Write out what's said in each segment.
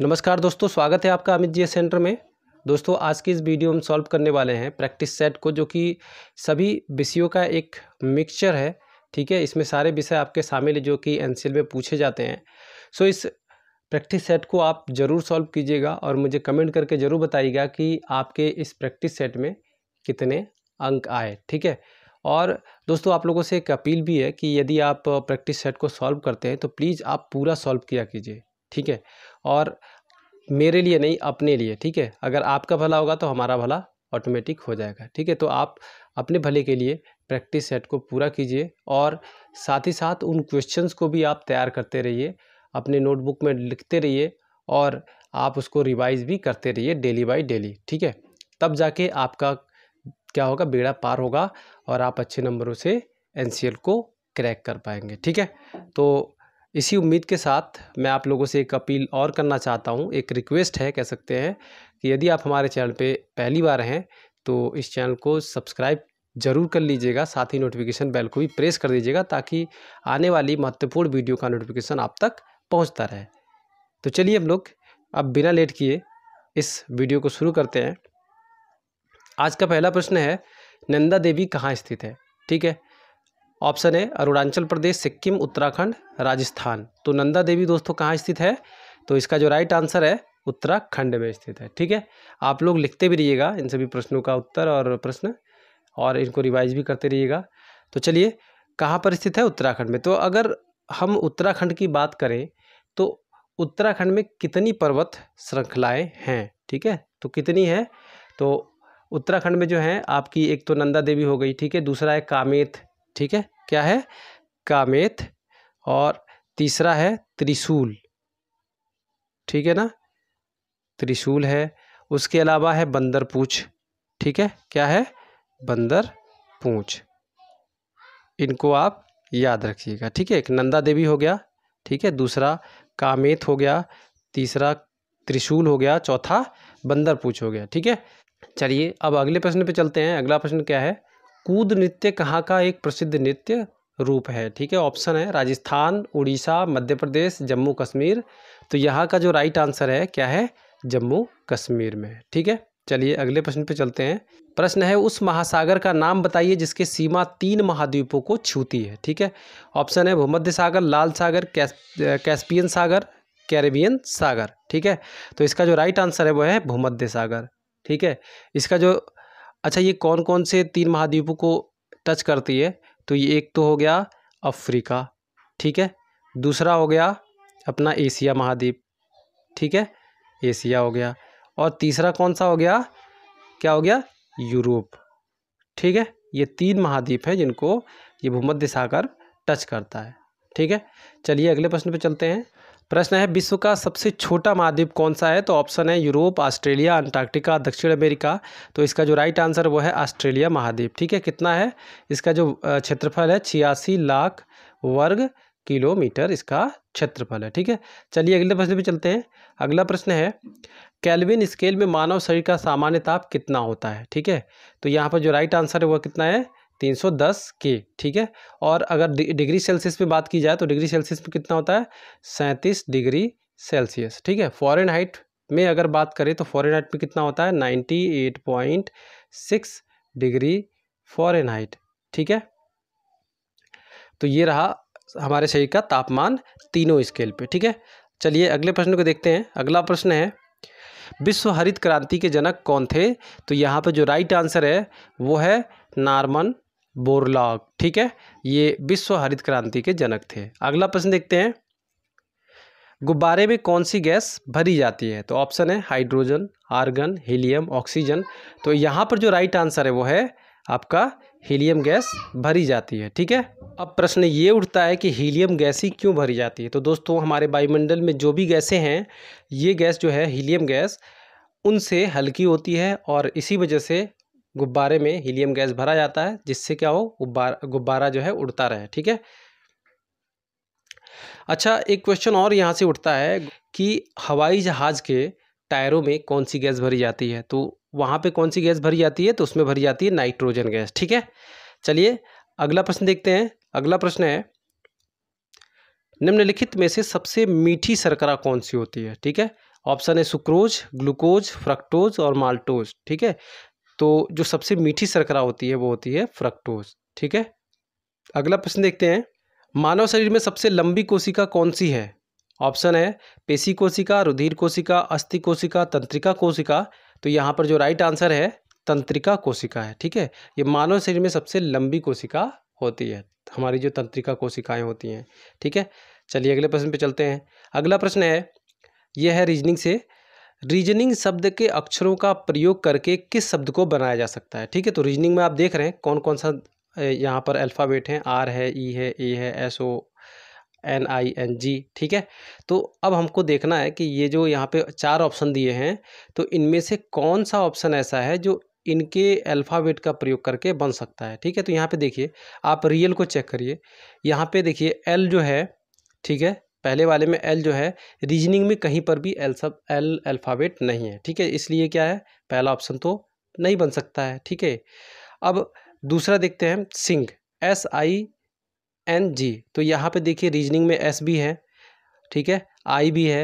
नमस्कार दोस्तों स्वागत है आपका अमित जी सेंटर में दोस्तों आज की इस वीडियो में सॉल्व करने वाले हैं प्रैक्टिस सेट को जो कि सभी विषयों का एक मिक्सचर है ठीक है इसमें सारे विषय आपके शामिल जो कि एन में पूछे जाते हैं सो इस प्रैक्टिस सेट को आप ज़रूर सॉल्व कीजिएगा और मुझे कमेंट करके ज़रूर बताइएगा कि आपके इस प्रैक्टिस सेट में कितने अंक आए ठीक है और दोस्तों आप लोगों से एक अपील भी है कि यदि आप प्रैक्टिस सेट को सॉल्व करते हैं तो प्लीज़ आप पूरा सॉल्व किया कीजिए ठीक है और मेरे लिए नहीं अपने लिए ठीक है अगर आपका भला होगा तो हमारा भला ऑटोमेटिक हो जाएगा ठीक है तो आप अपने भले के लिए प्रैक्टिस सेट को पूरा कीजिए और साथ ही साथ उन क्वेश्चंस को भी आप तैयार करते रहिए अपने नोटबुक में लिखते रहिए और आप उसको रिवाइज भी करते रहिए डेली बाई डेली ठीक है तब जाके आपका क्या होगा बेड़ा पार होगा और आप अच्छे नंबरों से एन को क्रैक कर पाएंगे ठीक है तो इसी उम्मीद के साथ मैं आप लोगों से एक अपील और करना चाहता हूँ एक रिक्वेस्ट है कह सकते हैं कि यदि आप हमारे चैनल पर पहली बार हैं तो इस चैनल को सब्सक्राइब ज़रूर कर लीजिएगा साथ ही नोटिफिकेशन बेल को भी प्रेस कर दीजिएगा ताकि आने वाली महत्वपूर्ण वीडियो का नोटिफिकेशन आप तक पहुँचता रहे तो चलिए हम लोग अब बिना लेट किए इस वीडियो को शुरू करते हैं आज का पहला प्रश्न है नंदा देवी कहाँ स्थित है ठीक है ऑप्शन है अरुणाचल प्रदेश सिक्किम उत्तराखंड राजस्थान तो नंदा देवी दोस्तों कहाँ स्थित है तो इसका जो राइट आंसर है उत्तराखंड में स्थित है ठीक है आप लोग लिखते भी रहिएगा इन सभी प्रश्नों का उत्तर और प्रश्न और इनको रिवाइज भी करते रहिएगा तो चलिए कहाँ पर स्थित है उत्तराखंड में तो अगर हम उत्तराखंड की बात करें तो उत्तराखंड में कितनी पर्वत श्रृंखलाएँ हैं ठीक है तो कितनी है तो उत्तराखंड में जो है आपकी एक तो नंदा देवी हो गई ठीक है दूसरा है कामेत ठीक है क्या है कामेथ और तीसरा है त्रिशूल ठीक है ना त्रिशूल है उसके अलावा है बंदर पूछ ठीक है क्या है बंदर पूछ इनको आप याद रखिएगा ठीक है एक नंदा देवी हो गया ठीक है दूसरा कामेत हो गया तीसरा त्रिशूल हो गया चौथा बंदर पूछ हो गया ठीक है चलिए अब अगले प्रश्न पे चलते हैं अगला प्रश्न क्या है कूद नृत्य कहाँ का एक प्रसिद्ध नृत्य रूप है ठीक है ऑप्शन है राजस्थान उड़ीसा मध्य प्रदेश जम्मू कश्मीर तो यहाँ का जो राइट आंसर है क्या है जम्मू कश्मीर में ठीक है चलिए अगले प्रश्न पे चलते हैं प्रश्न है उस महासागर का नाम बताइए जिसके सीमा तीन महाद्वीपों को छूती है ठीक है ऑप्शन है भूमध्य सागर लाल सागर कैस कैस्पियन सागर कैरेबियन सागर ठीक है तो इसका जो राइट आंसर है वो है भूमध्य सागर ठीक है इसका जो अच्छा ये कौन कौन से तीन महाद्वीपों को टच करती है तो ये एक तो हो गया अफ्रीका ठीक है दूसरा हो गया अपना एशिया महाद्वीप ठीक है एशिया हो गया और तीसरा कौन सा हो गया क्या हो गया यूरोप ठीक है ये तीन महाद्वीप हैं जिनको ये भूमध्य सागर टच करता है ठीक है चलिए अगले प्रश्न पे चलते हैं प्रश्न है विश्व का सबसे छोटा महाद्वीप कौन सा है तो ऑप्शन है यूरोप ऑस्ट्रेलिया अंटार्कटिका दक्षिण अमेरिका तो इसका जो राइट आंसर वो है ऑस्ट्रेलिया महाद्वीप ठीक है कितना है इसका जो क्षेत्रफल है छियासी लाख वर्ग किलोमीटर इसका क्षेत्रफल है ठीक है चलिए अगले प्रश्न पर चलते हैं अगला प्रश्न है कैलविन स्केल में मानव शरीर का सामान्य ताप कितना होता है ठीक है तो यहाँ पर जो राइट आंसर है वह कितना है तीन सौ दस के ठीक है और अगर डिग्री सेल्सियस में बात की जाए तो डिग्री सेल्सियस में कितना होता है सैंतीस डिग्री सेल्सियस ठीक है फॉरेन हाइट में अगर बात करें तो फॉरेन हाइट में कितना होता है ninety eight point six degree Fahrenheit ठीक है तो ये रहा हमारे शरीर का तापमान तीनों स्केल पे ठीक है चलिए अगले प्रश्न को देखते हैं अगला प्रश्न है विश्व हरित क्रांति के जनक कौन थे तो यहाँ पर जो राइट आंसर है वो है नॉर्मन बोरलॉग ठीक है ये विश्व हरित क्रांति के जनक थे अगला प्रश्न देखते हैं गुब्बारे में कौन सी गैस भरी जाती है तो ऑप्शन है हाइड्रोजन आर्गन हीलियम ऑक्सीजन तो यहाँ पर जो राइट आंसर है वो है आपका हीलियम गैस भरी जाती है ठीक है अब प्रश्न ये उठता है कि हीलियम गैस ही क्यों भरी जाती है तो दोस्तों हमारे वायुमंडल में जो भी गैसें हैं ये गैस जो है हीलियम गैस उनसे हल्की होती है और इसी वजह से गुब्बारे में हीलियम गैस भरा जाता है जिससे क्या हो गुब्बारा गुब्बारा जो है उड़ता रहे ठीक है अच्छा एक क्वेश्चन और यहाँ से उठता है कि हवाई जहाज़ के टायरों में कौन सी गैस भरी जाती है तो वहाँ पे कौन सी गैस भरी जाती है तो उसमें भरी जाती है नाइट्रोजन गैस ठीक है चलिए अगला प्रश्न देखते हैं अगला प्रश्न है निम्नलिखित में से सबसे मीठी शर्करा कौन सी होती है ठीक है ऑप्शन है सुक्रोज ग्लूकोज फ्रक्टोज और माल्टोज ठीक है तो जो सबसे मीठी शर्करा होती है वो होती है फ्रक्टोज ठीक है अगला प्रश्न देखते हैं मानव शरीर में सबसे लंबी कोशिका कौन सी है ऑप्शन है पेशी कोशिका रुधिर कोशिका अस्थि कोशिका तंत्रिका कोशिका तो यहाँ पर जो राइट आंसर है तंत्रिका कोशिका है ठीक है ये मानव शरीर में सबसे लंबी कोशिका होती है हमारी जो तंत्रिका कोशिकाएं होती हैं ठीक है चलिए अगले प्रश्न पे चलते हैं अगला प्रश्न है यह है रीजनिंग से रीजनिंग शब्द के अक्षरों का प्रयोग करके किस शब्द को बनाया जा सकता है ठीक है तो रीजनिंग में आप देख रहे हैं कौन कौन सा यहाँ पर अल्फ़ाबेट है आर है ई है ए है S O N I N G ठीक है तो अब हमको देखना है कि ये जो यहाँ पे चार ऑप्शन दिए हैं तो इनमें से कौन सा ऑप्शन ऐसा है जो इनके अल्फ़ाबेट का प्रयोग करके बन सकता है ठीक है तो यहाँ पे देखिए आप रियल को चेक करिए यहाँ पे देखिए एल जो है ठीक है पहले वाले में एल जो है रीजनिंग में कहीं पर भी एल सब एल अल्फ़ाबेट नहीं है ठीक है इसलिए क्या है पहला ऑप्शन तो नहीं बन सकता है ठीक है अब दूसरा देखते हैं sing S I N G तो यहाँ पे देखिए रीजनिंग में एस भी है ठीक है आई भी है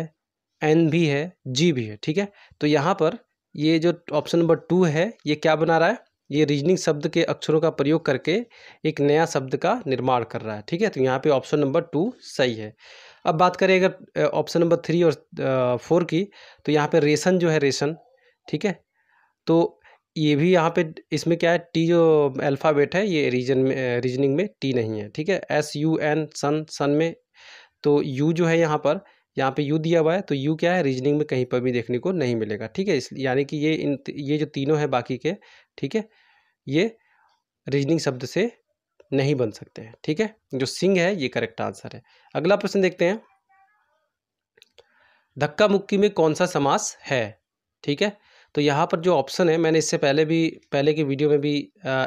एन भी है जी भी है ठीक है तो यहाँ पर ये जो ऑप्शन नंबर टू है ये क्या बना रहा है ये रीजनिंग शब्द के अक्षरों का प्रयोग करके एक नया शब्द का निर्माण कर रहा है ठीक है तो यहाँ पे ऑप्शन नंबर टू सही है अब बात करें अगर ऑप्शन नंबर थ्री और फोर की तो यहाँ पे रेशन जो है रेशन ठीक है तो ये भी यहाँ पे इसमें क्या है टी जो अल्फ़ाबेट है ये रीजन में रीजनिंग में टी नहीं है ठीक है S U N sun sun में तो यू जो है यहाँ पर यहाँ पे यू दिया हुआ है तो यू क्या है रीजनिंग में कहीं पर भी देखने को नहीं मिलेगा ठीक है यानी कि ये इन ये जो तीनों हैं बाकी के ठीक है ये रीजनिंग शब्द से नहीं बन सकते हैं ठीक है जो सिंह है ये करेक्ट आंसर है अगला प्रश्न देखते हैं धक्का मुक्की में कौन सा समास है ठीक है तो यहाँ पर जो ऑप्शन है मैंने इससे पहले भी पहले के वीडियो में भी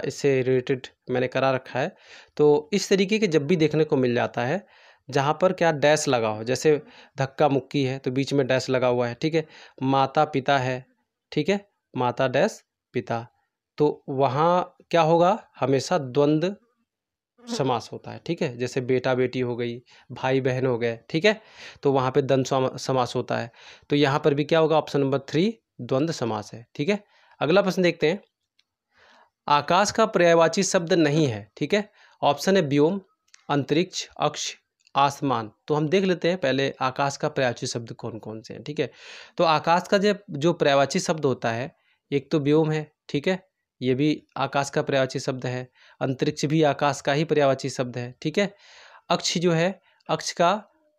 इससे रिलेटेड मैंने करा रखा है तो इस तरीके के जब भी देखने को मिल जाता है जहाँ पर क्या डैश लगा हो जैसे धक्का मुक्की है तो बीच में डैश लगा हुआ है ठीक है माता पिता है ठीक है माता डैश पिता तो वहाँ क्या होगा हमेशा द्वंद्व समास होता है ठीक है जैसे बेटा बेटी हो गई भाई बहन हो गए ठीक है तो वहाँ पे द्वंद्व समास होता है तो यहाँ पर भी क्या होगा ऑप्शन नंबर थ्री द्वंद्व समास है ठीक है अगला प्रश्न देखते हैं आकाश का पर्यायवाची शब्द नहीं है ठीक है ऑप्शन है व्योम अंतरिक्ष अक्ष आसमान तो हम देख लेते हैं पहले आकाश का पर्यायवाची शब्द कौन कौन से हैं ठीक है तो आकाश का जो जो पर्यायवाची शब्द होता है एक तो व्योम है ठीक है ये भी आकाश का पर्यावाची शब्द है अंतरिक्ष भी आकाश का ही पर्यावाची शब्द है ठीक है अक्ष जो है अक्ष का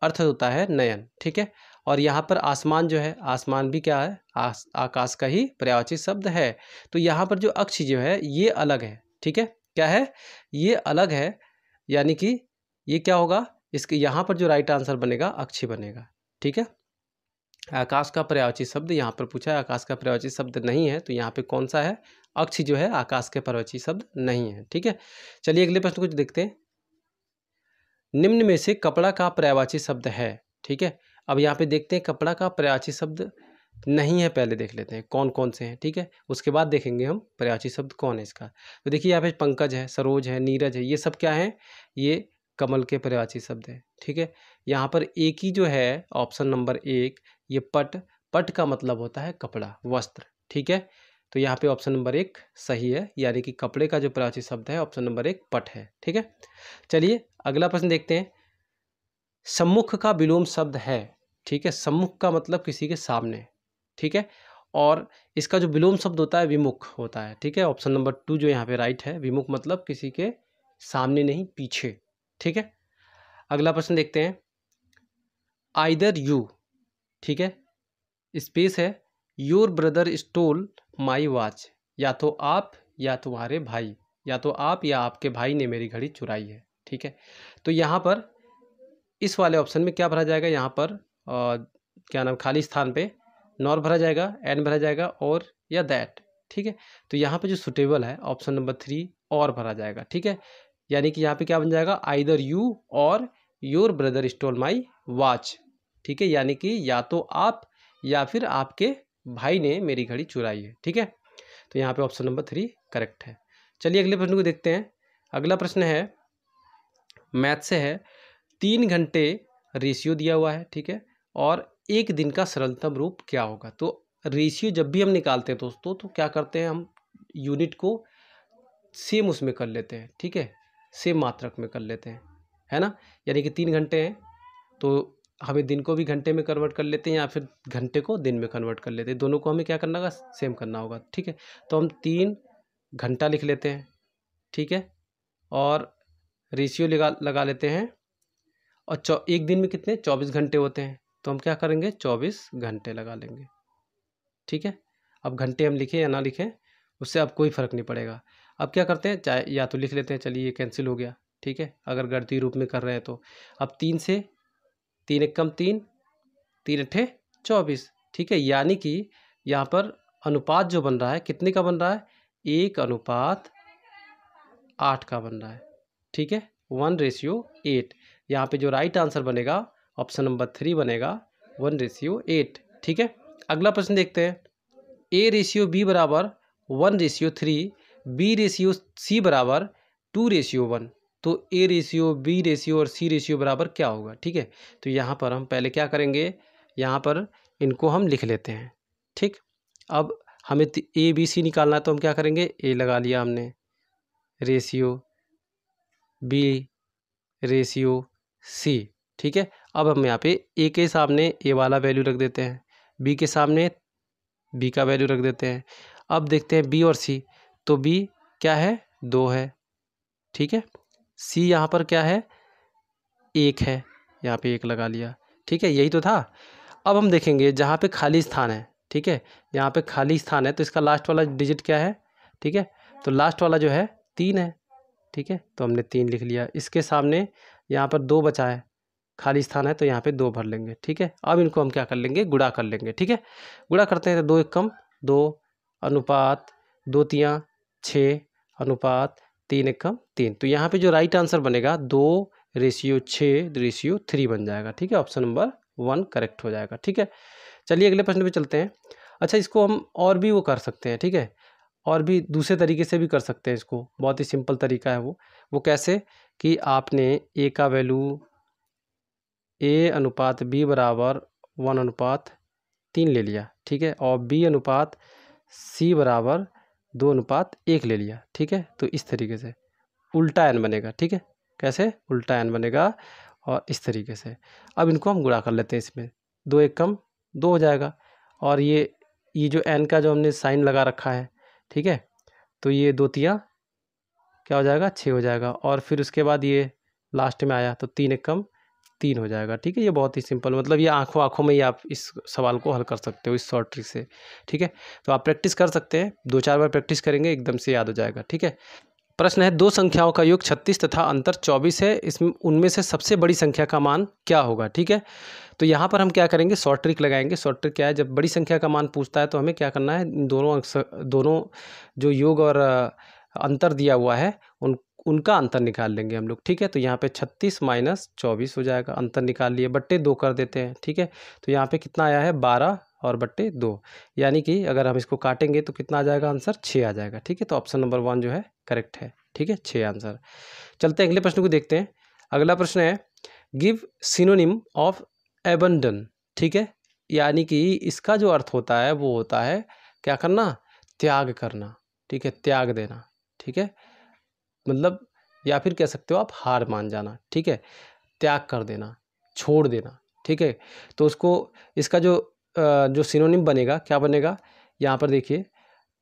अर्थ होता है नयन ठीक है और यहाँ पर आसमान जो है आसमान भी क्या है आस, आकाश का ही पर्यावाची शब्द है तो यहाँ पर जो अक्ष जो है ये अलग है ठीक है क्या है ये अलग है यानी कि ये क्या होगा इसके यहाँ पर जो राइट आंसर बनेगा अक्ष बनेगा ठीक है आकाश का पर्यावाची शब्द यहाँ पर पूछा है आकाश का पर्यावाची शब्द नहीं है तो यहाँ पे कौन सा है अक्ष जो है आकाश के पर्वची शब्द नहीं है ठीक है चलिए अगले प्रश्न कुछ देखते हैं निम्न में से कपड़ा का पर्यावाची शब्द है ठीक है अब यहाँ पे देखते हैं कपड़ा का पर्याची शब्द नहीं है पहले देख लेते हैं कौन कौन से हैं ठीक है उसके बाद देखेंगे हम पर्याची शब्द कौन है इसका तो देखिए यहाँ पे पंकज है सरोज है नीरज है ये सब क्या है ये कमल के पर्याची शब्द है ठीक है यहाँ पर एक ही जो है ऑप्शन नंबर एक ये पट पट का मतलब होता है कपड़ा वस्त्र ठीक है तो यहाँ पे ऑप्शन नंबर एक सही है यानी कि कपड़े का जो प्राची शब्द है ऑप्शन नंबर एक पट है ठीक है चलिए अगला प्रश्न देखते हैं सम्मुख का विलोम शब्द है ठीक है सम्मुख का मतलब किसी के सामने ठीक है और इसका जो विलोम शब्द होता है विमुख होता है ठीक है ऑप्शन नंबर टू जो यहाँ पे राइट है विमुख मतलब किसी के सामने नहीं पीछे ठीक है अगला प्रश्न देखते हैं आइदर यू ठीक है स्पेस है your brother stole my watch या तो आप या तुम्हारे भाई या तो आप या आपके भाई ने मेरी घड़ी चुराई है ठीक है तो यहाँ पर इस वाले ऑप्शन में क्या भरा जाएगा यहाँ पर आ, क्या नाम खाली स्थान पे नॉर भरा जाएगा एन भरा जाएगा और या दैट ठीक है तो यहाँ पे जो सुटेबल है ऑप्शन नंबर थ्री और भरा जाएगा ठीक है यानी कि यहाँ पे क्या बन जाएगा either you or your brother stole my watch ठीक है यानी कि या तो आप या फिर आपके भाई ने मेरी घड़ी चुराई है ठीक है तो यहाँ पे ऑप्शन नंबर थ्री करेक्ट है चलिए अगले प्रश्न को देखते हैं अगला प्रश्न है मैथ से है तीन घंटे रेशियो दिया हुआ है ठीक है और एक दिन का सरलतम रूप क्या होगा तो रेशियो जब भी हम निकालते हैं दोस्तों तो क्या करते हैं हम यूनिट को सेम उसमें कर लेते हैं ठीक है सेम मात्रक में कर लेते हैं है ना यानी कि तीन घंटे हैं तो हमें दिन को भी घंटे में कन्वर्ट कर लेते हैं या फिर घंटे को दिन में कन्वर्ट कर लेते हैं दोनों को हमें क्या करना होगा सेम करना होगा ठीक है तो हम तीन घंटा लिख लेते हैं ठीक है और रेशियो लगा लगा लेते हैं और चौ एक दिन में कितने चौबीस घंटे होते हैं तो हम क्या करेंगे चौबीस घंटे लगा लेंगे ठीक है अब घंटे हम लिखें या ना लिखें उससे अब कोई फ़र्क नहीं पड़ेगा अब क्या करते हैं चाहे या तो लिख लेते हैं चलिए ये कैंसिल हो गया ठीक है अगर गणती रूप में कर रहे हैं तो अब तीन से तीन एकम तीन तीन अट्ठे चौबीस ठीक है यानी कि यहाँ पर अनुपात जो बन रहा है कितने का बन रहा है एक अनुपात आठ का बन रहा है ठीक है वन रेशियो एट यहाँ पे जो राइट आंसर बनेगा ऑप्शन नंबर थ्री बनेगा वन रेशियो एट ठीक है अगला प्रश्न देखते हैं ए रेशियो बी बराबर one ratio three B ratio C बराबर टू रेशियो वन तो ए रेशियो बी रेशियो और सी रेशियो बराबर क्या होगा ठीक है तो यहाँ पर हम पहले क्या करेंगे यहाँ पर इनको हम लिख लेते हैं ठीक अब हमें ए बी सी निकालना है तो हम क्या करेंगे ए लगा लिया हमने रेशियो बी रेशियो सी ठीक है अब हम यहाँ पे ए के सामने ए वाला वैल्यू रख देते हैं बी के सामने बी का वैल्यू रख देते हैं अब देखते हैं बी और सी तो बी क्या है दो है ठीक है सी यहाँ पर क्या है एक है यहाँ पे एक लगा लिया ठीक है यही तो था अब हम देखेंगे जहाँ पे खाली स्थान है ठीक है यहाँ पे खाली स्थान है तो इसका लास्ट वाला डिजिट क्या है ठीक है तो लास्ट वाला जो है तीन है ठीक है तो हमने तीन लिख लिया इसके सामने यहाँ पर दो बचा है खाली स्थान है तो यहाँ पे दो भर लेंगे ठीक है अब इनको हम क्या कर लेंगे गुड़ा कर लेंगे ठीक है गुड़ा करते हैं तो दो एक कम दो अनुपात दो तियाँ छः अनुपात तीन एक कम तीन तो यहाँ पे जो राइट आंसर बनेगा दो रेशियो छः रेशियो थ्री बन जाएगा ठीक है ऑप्शन नंबर वन करेक्ट हो जाएगा ठीक है चलिए अगले प्रश्न पे चलते हैं अच्छा इसको हम और भी वो कर सकते हैं ठीक है और भी दूसरे तरीके से भी कर सकते हैं इसको बहुत ही सिंपल तरीका है वो वो कैसे कि आपने ए का वैल्यू ए अनुपात बी बराबर वन अनुपात तीन ले लिया ठीक है और बी अनुपात सी बराबर दो अनुपात एक ले लिया ठीक है तो इस तरीके से उल्टा एन बनेगा ठीक है कैसे उल्टा एन बनेगा और इस तरीके से अब इनको हम गुणा कर लेते हैं इसमें दो एक कम दो हो जाएगा और ये ये जो एन का जो हमने साइन लगा रखा है ठीक है तो ये दो तिया क्या हो जाएगा छः हो जाएगा और फिर उसके बाद ये लास्ट में आया तो तीन एक कम तीन हो जाएगा ठीक है ये बहुत ही सिंपल मतलब ये आंखों आंखों में ही आप इस सवाल को हल कर सकते हो इस शॉर्ट ट्रिक से ठीक है तो आप प्रैक्टिस कर सकते हैं दो चार बार प्रैक्टिस करेंगे एकदम से याद हो जाएगा ठीक है प्रश्न है दो संख्याओं का योग छत्तीस तथा अंतर चौबीस है इसमें उनमें से सबसे बड़ी संख्या का मान क्या होगा ठीक है तो यहाँ पर हम क्या करेंगे शॉर्ट ट्रिक लगाएंगे शॉर्ट ट्रिक क्या है जब बड़ी संख्या का मान पूछता है तो हमें क्या करना है दोनों दोनों जो योग और अंतर दिया हुआ है उन उनका अंतर निकाल लेंगे हम लोग ठीक है तो यहाँ पे छत्तीस माइनस चौबीस हो जाएगा अंतर निकाल लिए बट्टे दो कर देते हैं ठीक है तो यहाँ पे कितना आया है बारह और बट्टे दो यानी कि अगर हम इसको काटेंगे तो कितना आ जाएगा आंसर छः आ जाएगा ठीक है तो ऑप्शन नंबर वन जो है करेक्ट है ठीक है छः आंसर चलते हैं अगले प्रश्न को देखते हैं अगला प्रश्न है गिव सिनोनिम ऑफ एबंडन ठीक है यानी कि इसका जो अर्थ होता है वो होता है क्या करना त्याग करना ठीक है त्याग देना ठीक है मतलब या फिर कह सकते हो आप हार मान जाना ठीक है त्याग कर देना छोड़ देना ठीक है तो उसको इसका जो जो सिनोनिम बनेगा क्या बनेगा यहाँ पर देखिए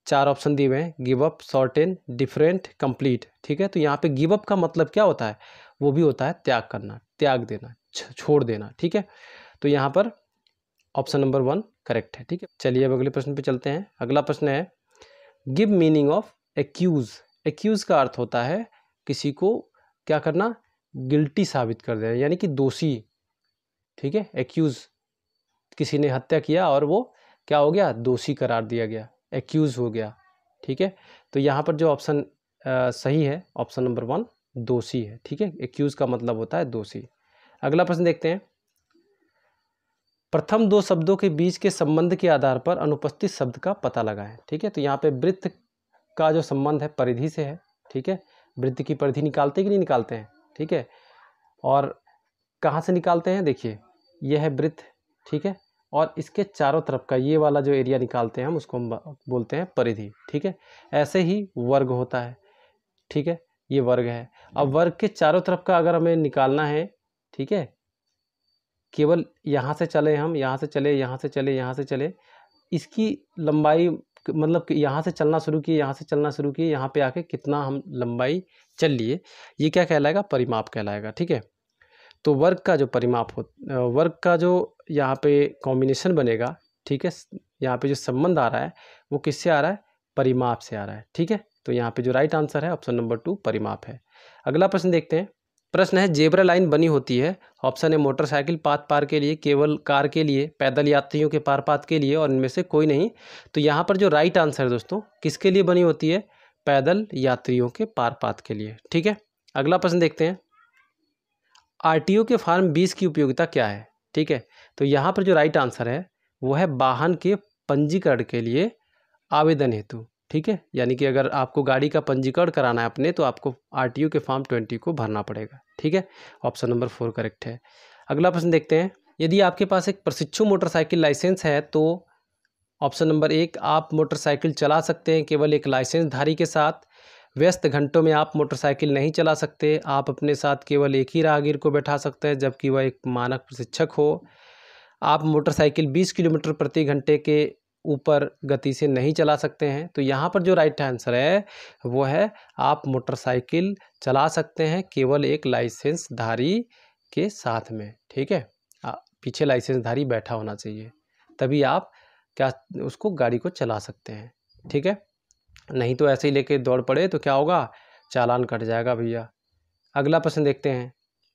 चार ऑप्शन दिए हुए हैं give up short and different complete ठीक है तो यहाँ पे गिव अप का मतलब क्या होता है वो भी होता है त्याग करना त्याग देना छोड़ देना ठीक है तो यहाँ पर ऑप्शन नंबर वन करेक्ट है ठीक है चलिए अब अगले प्रश्न पे चलते हैं अगला प्रश्न है give meaning of accuse accuse का अर्थ होता है किसी को क्या करना गिल्टी साबित कर देना यानी कि दोषी ठीक है एक्यूज़ किसी ने हत्या किया और वो क्या हो गया दोषी करार दिया गया एक्यूज़ हो गया ठीक है तो यहाँ पर जो ऑप्शन सही है ऑप्शन नंबर वन दोषी है ठीक है एक्यूज़ का मतलब होता है दोषी अगला प्रश्न देखते हैं प्रथम दो शब्दों के बीच के संबंध के आधार पर अनुपस्थित शब्द का पता लगाएं ठीक है तो यहाँ पे वृत्त का जो संबंध है परिधि से है ठीक है वृत्त की परिधि निकालते कि नहीं निकालते हैं ठीक है और कहाँ से निकालते हैं देखिए यह है वृत्त ठीक है और इसके चारों तरफ का ये वाला जो एरिया निकालते हैं हम उसको हम बोलते हैं परिधि ठीक है ऐसे ही वर्ग होता है ठीक है ये वर्ग है अब वर्ग के चारों तरफ का अगर हमें निकालना है ठीक है केवल यहाँ से चले हम यहाँ से चले यहाँ से चले यहाँ से चले इसकी लंबाई मतलब कि यहाँ से चलना शुरू किए यहाँ से चलना शुरू किए यहाँ पे आके कितना हम लंबाई चल लिए ये क्या कहलाएगा परिमाप कहलाएगा ठीक है तो वर्ग का जो परिमाप हो वर्ग का जो यहाँ पे कॉम्बिनेशन बनेगा ठीक है यहाँ पे जो संबंध आ रहा है वो किससे आ रहा है परिमाप से आ रहा है ठीक है तो यहाँ पर जो राइट आंसर है ऑप्शन नंबर टू परिमाप है अगला प्रश्न देखते हैं प्रश्न है जेबरा लाइन बनी होती है ऑप्शन है मोटरसाइकिल पाथ पार के लिए केवल कार के लिए पैदल यात्रियों के पार पाथ के लिए और इनमें से कोई नहीं तो यहाँ पर जो राइट आंसर है दोस्तों किसके लिए बनी होती है पैदल यात्रियों के पार पाथ के लिए ठीक है अगला प्रश्न देखते हैं आर के फार्म बीस की उपयोगिता क्या है ठीक है तो यहाँ पर जो राइट आंसर है वो है वाहन के पंजीकरण के लिए आवेदन हेतु ठीक है यानी कि अगर आपको गाड़ी का पंजीकरण कराना है अपने तो आपको आर के फॉर्म ट्वेंटी को भरना पड़ेगा ठीक है ऑप्शन नंबर फोर करेक्ट है अगला प्रश्न देखते हैं यदि आपके पास एक प्रशिक्षु मोटरसाइकिल लाइसेंस है तो ऑप्शन नंबर एक आप मोटरसाइकिल चला सकते हैं केवल एक लाइसेंसधारी के साथ व्यस्त घंटों में आप मोटरसाइकिल नहीं चला सकते आप अपने साथ केवल एक ही राहगीर को बैठा सकते हैं जबकि वह एक मानक प्रशिक्षक हो आप मोटरसाइकिल 20 किलोमीटर प्रति घंटे के ऊपर गति से नहीं चला सकते हैं तो यहाँ पर जो राइट आंसर है वो है आप मोटरसाइकिल चला सकते हैं केवल एक लाइसेंसधारी के साथ में ठीक है पीछे लाइसेंसधारी बैठा होना चाहिए तभी आप क्या उसको गाड़ी को चला सकते हैं ठीक है नहीं तो ऐसे ही लेके दौड़ पड़े तो क्या होगा चालान कट जाएगा भैया अगला प्रश्न देखते हैं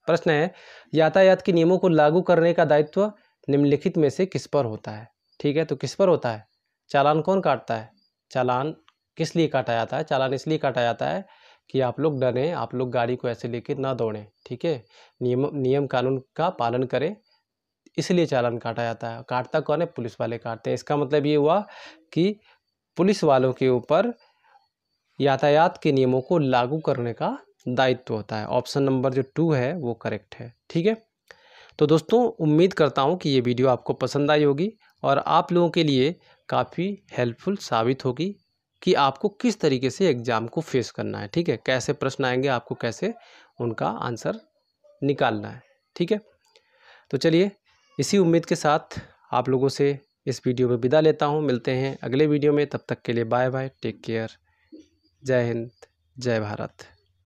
प्रश्न है यातायात के नियमों को लागू करने का दायित्व निम्नलिखित में से किस पर होता है ठीक है तो किस पर होता है चालान कौन काटता है चालान किस लिए काटा जाता है चालान इसलिए काटा जाता है कि आप लोग डरें आप लोग गाड़ी को ऐसे लेके ना दौड़ें ठीक है नियम नियम कानून का पालन करें इसलिए चालान काटा जाता है काटता कौन है पुलिस वाले काटते हैं इसका मतलब ये हुआ कि पुलिस वालों के ऊपर यातायात के नियमों को लागू करने का दायित्व होता है ऑप्शन नंबर जो टू है वो करेक्ट है ठीक है तो दोस्तों उम्मीद करता हूँ कि ये वीडियो आपको पसंद आई होगी और आप लोगों के लिए काफ़ी हेल्पफुल साबित होगी कि आपको किस तरीके से एग्ज़ाम को फेस करना है ठीक है कैसे प्रश्न आएंगे आपको कैसे उनका आंसर निकालना है ठीक है तो चलिए इसी उम्मीद के साथ आप लोगों से इस वीडियो में विदा लेता हूँ मिलते हैं अगले वीडियो में तब तक के लिए बाय बाय टेक केयर जय हिंद जय भारत